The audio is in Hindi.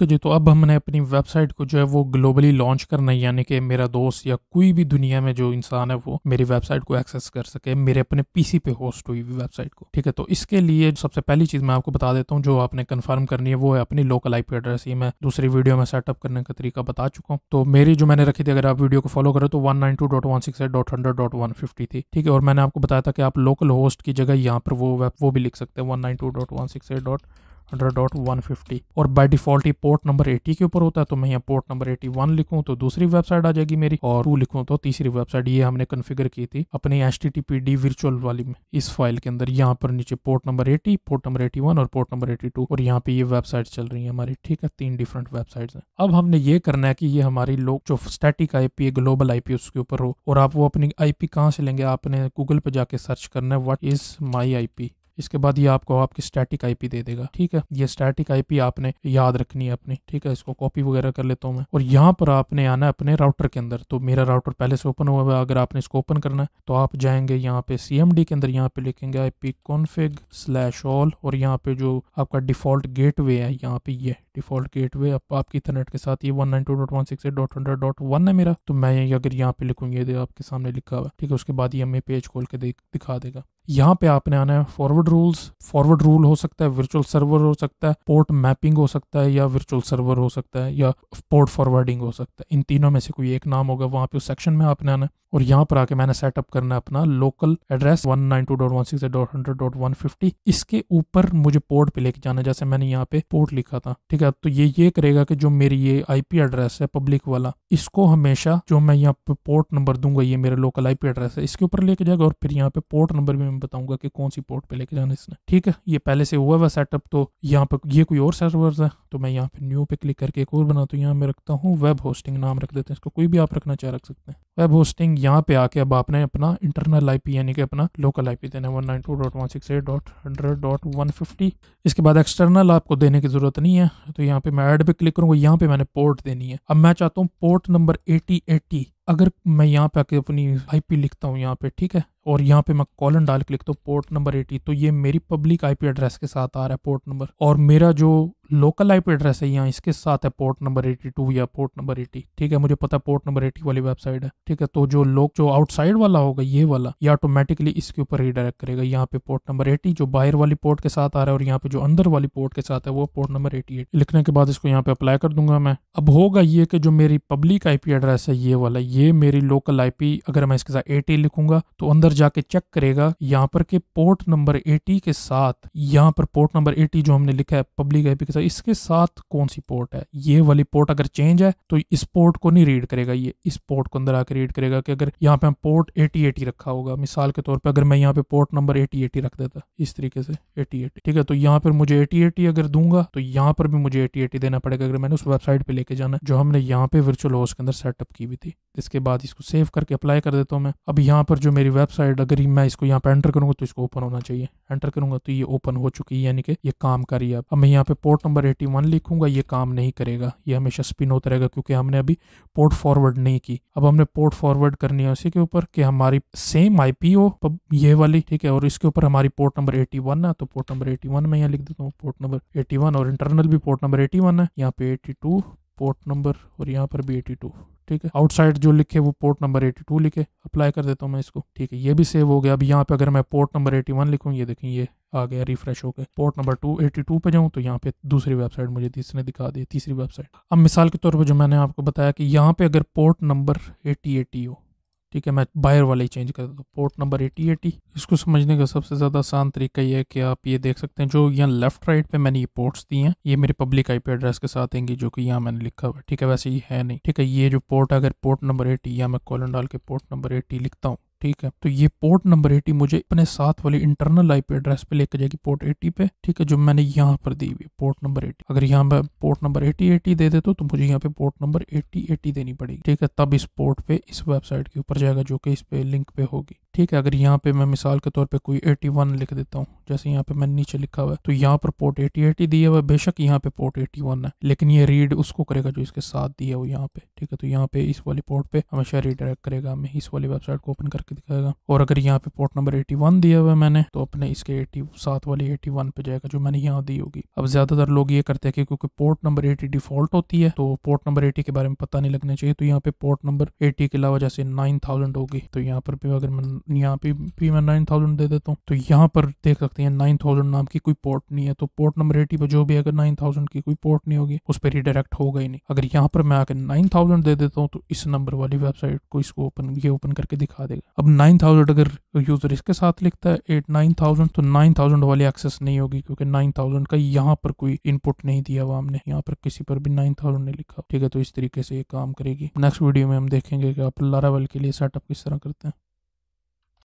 ओके जी तो अब हमने अपनी वेबसाइट को जो है वो ग्लोबली लॉन्च करना है यानी कि मेरा दोस्त या कोई भी दुनिया में जो इंसान है वो मेरी वेबसाइट को एक्सेस कर सके मेरे अपने पीसी पे होस्ट हुई वेबसाइट को ठीक है तो इसके लिए सबसे पहली चीज मैं आपको बता देता हूँ जो आपने कन्फर्म करनी है वो है अपनी लोकल आईपी एड्रेस ये मैं दूसरी वीडियो में सेटअप करने का तरीका बता चुका हूँ तो मेरी जो मैंने रखी थी अगर आप वीडियो को फॉलो करो तो वन थी ठीक है और मैंने आपको बताया था कि आप लोकल होस्ट की जगह यहाँ पर वो वेब वो भी लिख सकते हैं one hundred dot one fifty और बाय डिफॉल्ट ये पोर्ट नंबर एटी के ऊपर होता है तो मैं यहाँ पोर्ट नंबर एटी वन लिखूँ तो दूसरी वेबसाइट आ जाएगी मेरी और टू लिखूँ तो तीसरी वेबसाइट ये हमने कन्फिगर की थी अपने H T T P D virtual वाली में इस फाइल के अंदर यहाँ पर नीचे port number eighty port number eighty one और पोर्ट नंबर एटी टू और यहाँ पे ये वेबसाइट चल रही है हमारी ठीक है तीन डिफरेंट वेबसाइट है अब हमने ये करना है कि ये हमारी लोग जो स्टैटिक आईपी है ग्लोबल आईपी उसके ऊपर हो और आप वो अपनी आईपी कहाँ से लेंगे आपने गूगल पे जाके सर्च करना है व्हाट इज माई आईपी इसके बाद ये आपको आपकी स्टैटिक आईपी दे देगा ठीक है ये स्टैटिक आईपी आपने याद रखनी है अपनी ठीक है इसको कॉपी वगैरह कर लेता हूँ मैं और यहाँ पर आपने आना है अपने राउटर के अंदर तो मेरा राउटर पहले से ओपन हुआ है अगर आपने इसको ओपन करना है तो आप जाएंगे यहाँ पे सी के अंदर यहाँ पे लिखेंगे I P config slash all और यहाँ पे जो आपका डिफॉल्ट गेट है यहाँ पे ये डिफॉल्ट गेट वे आपकी इंटरनेट के साथ ये वन नाइन वन है मेरा तो मैं अगर यहाँ पे लिखूंगी आपके सामने लिखा हुआ ठीक है उसके बाद ये हमें पेज खोल के दिखा देगा यहाँ पे आपने आना है forward forward rules forward rule हो सकता है वर्चुअल सर्वर हो सकता है पोर्ट मैपिंग हो सकता है या वर्चुअल सर्वर हो सकता है या पोर्ट फॉरवर्डिंग हो सकता है इन तीनों में से कोई एक नाम होगा वहाँ पे उस सेक्शन में आपने आना और यहाँ पर आके मैंने सेटअप करना है अपना लोकल एड्रेस 192.168.100.150 इसके ऊपर मुझे पोर्ट पे लेके जाना जैसे मैंने यहाँ पे पोर्ट लिखा था ठीक है तो ये ये करेगा कि जो मेरी ये आईपी एड्रेस है पब्लिक वाला इसको हमेशा जो मैं यहाँ पे पोर्ट नंबर दूंगा ये मेरा लोकल आईपी एड्रेस है इसके ऊपर लेके जाएगा और फिर यहाँ पे पोर्ट नंबर भी मैं बताऊंगा कि कौन सी पोर्ट पे लेके जाना इसने ठीक है ये पहले से हुआ हुआ सेटअप तो यहाँ पर ये कोई और सर्वर है तो मैं यहाँ पे न्यू पे क्लिक करके एक और बनाता हूँ यहाँ मैं रखता हूँ वेब होस्टिंग नाम रख देते हैं इसको कोई भी आप रखना चाह रख सकते हैं वेब होस्टिंग यहाँ पे आके अब आपने अपना इंटरनल आईपी यानी कि अपना लोकल आईपी देना है one nine two dot one six eight dot hundred dot one fifty इसके बाद एक्सटर्नल आपको देने की जरूरत नहीं है तो यहाँ पे मैं ऐड पे क्लिक करूँगा यहाँ पे मैंने पोर्ट देनी है अब मैं चाहता हूँ पोर्ट नंबर एटी एटी अगर मैं यहाँ पे आके अपनी आईपी लिखता हूँ यहाँ पे ठीक है और यहाँ पे मैं कॉलन डाल के लिखता हूँ पोर्ट नंबर एटी तो ये मेरी पब्लिक आईपी एड्रेस के साथ आ रहा है पोर्ट नंबर और मेरा जो लोकल आईपी एड्रेस है यहाँ इसके साथ है पोर्ट नंबर एटी टू या पोर्ट नंबर एटी ठीक है मुझे पता है पोर्ट नंबर एटी वाली वेबसाइट है ठीक है तो जो लोग जो आउटसाइड वाला होगा ये वाला ये ऑटोमेटिकली इसके ऊपर रिडायरेक्ट करेगा यहाँ पे पोर्ट नंबर एटी जो बाहर वाली पोर्ट के साथ आ रहा है और यहाँ पे जो अंदर वाली पोर्ट के साथ है वो पोर्ट नंबर एटी लिखने के बाद इसको यहाँ पे अप्लाई कर दूंगा मैं अब होगा ये कि जो मेरी पब्लिक आईपी एड्रेस है ये वाला ये मेरी लोकल आईपी अगर मैं इसके साथ एटी लिखूंगा तो अंदर जाके चेक करेगा यहाँ पर के पोर्ट नंबर एटी के साथ यहाँ पर पोर्ट नंबर एटी जो हमने लिखा है पब्लिक आईपी के था तो इसके साथ कौन सी पोर्ट है ये वाली पोर्ट अगर चेंज है तो इस पोर्ट को नहीं रीड करेगा ये इस पोर्ट को अंदर आकर रीड करेगा कि अगर यहाँ पे हम पोर्ट एटी एटी रखा होगा मिसाल के तौर पर अगर मैं यहाँ पे पोर्ट नंबर एटी एटी रख देता इस तरीके से एटी एटी ठीक है तो यहाँ पर मुझे एटी एटी अगर दूंगा तो यहाँ पर भी मुझे एटी एटी देना पड़ेगा अगर मैंने उस वेबसाइट पर लेके जाना जो हमने यहाँ पे वर्चुअल हाउस के अंदर सेटअप की हुई थी इसके बाद इसको सेव करके अप्लाई कर देता हूँ मैं अब यहाँ पर जो मेरी वेबसाइट अगर मैं इसको यहाँ पर एंटर करूंगा तो इसको ओपन होना चाहिए एंटर करूंगा तो ये ओपन हो चुकी है यानी कि ये काम कर रही है अब मैं यहाँ पे पोर्ट नंबर 81 लिखूंगा ये काम नहीं करेगा ये हमेशा स्पिन होता रहेगा क्योंकि हमने अभी पोर्ट फॉरवर्ड नहीं की अब हमने पोर्ट फॉरवर्ड करनी है उसी के ऊपर कि हमारी सेम आईपी आईपीओ ये वाली ठीक है और इसके ऊपर हमारी पोर्ट नंबर 81 है तो पोर्ट नंबर 81 में यहाँ लिख देता हूँ पोर्ट नंबर 81 और इंटरनल भी पोर्ट नंबर 81 है यहाँ पे 82 पोर्ट नंबर और यहाँ पर भी 82 ठीक है आउटसाइड जो लिखे वो पोर्ट नंबर 82 लिखे अप्लाई कर देता हूँ मैं इसको ठीक है ये भी सेव हो गया अब यहाँ पे अगर मैं पोर्ट नंबर 81 लिखूँ ये देखें ये आ गया रिफ्रेश होकर port number two eighty two पर जाऊँ तो यहाँ पे दूसरी वेबसाइट मुझे तीसरे दिखा दी तीसरी वेबसाइट अब मिसाल के तौर पर जो मैंने आपको बताया कि यहाँ पे अगर पोर्ट नंबर एटी एटी हो ठीक है मैं बायर वाला ही चेंज कर देता हूँ पोर्ट नंबर एटी एटी इसको समझने का सबसे ज़्यादा आसान तरीका ये है कि आप ये देख सकते हैं जो यहाँ लेफ्ट राइट पे मैंने ये पोर्ट्स दिए हैं ये मेरे पब्लिक आईपी एड्रेस के साथ आएंगे जो कि यहाँ मैंने लिखा हुआ है ठीक है वैसे ये है नहीं ठीक है ये जो पोर्ट अगर पोर्ट नंबर एटी या मैं कॉलन डाल के पोर्ट नंबर एटी लिखता हूँ ठीक है तो ये पोर्ट नंबर 80 मुझे अपने साथ वाली इंटरनल आईपी एड्रेस पे लेकर जाएगी पोर्ट 80 पे ठीक है जो मैंने यहाँ पर दी हुई पोर्ट नंबर 80 अगर यहाँ मैं पोर्ट नंबर 80 80 दे देता तो, तो मुझे यहाँ पे पोर्ट नंबर 80 80 देनी पड़ेगी ठीक है तब इस पोर्ट पे इस वेबसाइट के ऊपर जाएगा जो कि इस पे लिंक पे होगी ठीक है अगर यहाँ पे मैं मिसाल के तौर पे कोई 81 लिख देता हूँ जैसे यहाँ पे मैंने नीचे लिखा हुआ है तो यहाँ पर पोर्ट 8080 दिया हुआ है बेशक यहाँ पे पोर्ट 81 है लेकिन ये रीड उसको करेगा जो इसके साथ दिया हो यहाँ पे ठीक है तो यहाँ पे इस वाली पोर्ट पे हमेशा रीडायरेक्ट करेगा हमें इस वाली वेबसाइट को ओपन करके दिखाएगा और अगर यहाँ पे पोर्ट नंबर एटी दिया हुआ है मैंने तो अपने इसके एटी सात वाली एटी पे जाएगा जो मैंने यहाँ दी होगी अब ज्यादातर लोग ये करते हैं कि क्योंकि पोर्ट नंबर एटी डिफॉल्ट होती है तो पोर्ट नंबर एटी के बारे में पता नहीं लगना चाहिए तो यहाँ पे पोर्ट नंबर एटी के अलावा जैसे नाइन थाउजेंड होगी तो यहाँ पर भी अगर मैं यहाँ पे भी मैं नाइन थाउजेंड दे देता हूँ तो यहाँ पर देख सकते हैं नाइन थाउजेंड नाम की कोई पोर्ट नहीं है तो पोर्ट नंबर एटी पर जो भी अगर नाइन थाउजेंड की कोई पोर्ट नहीं होगी उस पर रिडायरेक्ट होगा ही नहीं अगर यहाँ पर मैं आकर नाइन थाउजेंड दे देता हूँ तो इस नंबर वाली वेबसाइट को इसको ओपन ये ओपन करके दिखा देगा अब नाइन थाउजेंड अगर यूजर इसके साथ लिखता है एट नाइन थाउजेंड तो नाइन थाउजेंड वाली एक्सेस नहीं होगी क्योंकि नाइन थाउजेंड का यहाँ पर कोई इनपुट नहीं दिया हुआ हमने यहाँ पर किसी पर भी नाइन थाउजेंड नहीं लिखा ठीक है तो इस तरीके से ये काम करेगी नेक्स्ट वीडियो में हम देखेंगे कि आप लारावेल के लिए सेटअप किस तरह करते हैं